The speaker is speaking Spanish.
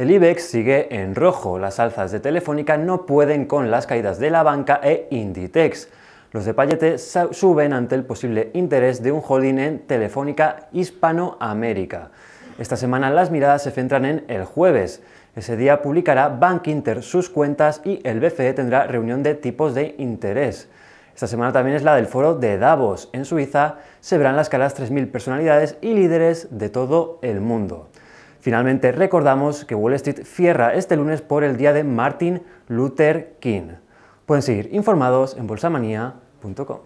El IBEX sigue en rojo, las alzas de Telefónica no pueden con las caídas de la banca e Inditex. Los de Payete suben ante el posible interés de un holding en Telefónica Hispanoamérica. Esta semana las miradas se centran en el jueves. Ese día publicará Bank Inter sus cuentas y el BCE tendrá reunión de tipos de interés. Esta semana también es la del foro de Davos, en Suiza, se verán las caras 3.000 personalidades y líderes de todo el mundo. Finalmente, recordamos que Wall Street cierra este lunes por el día de Martin Luther King. Pueden seguir informados en bolsamanía.com.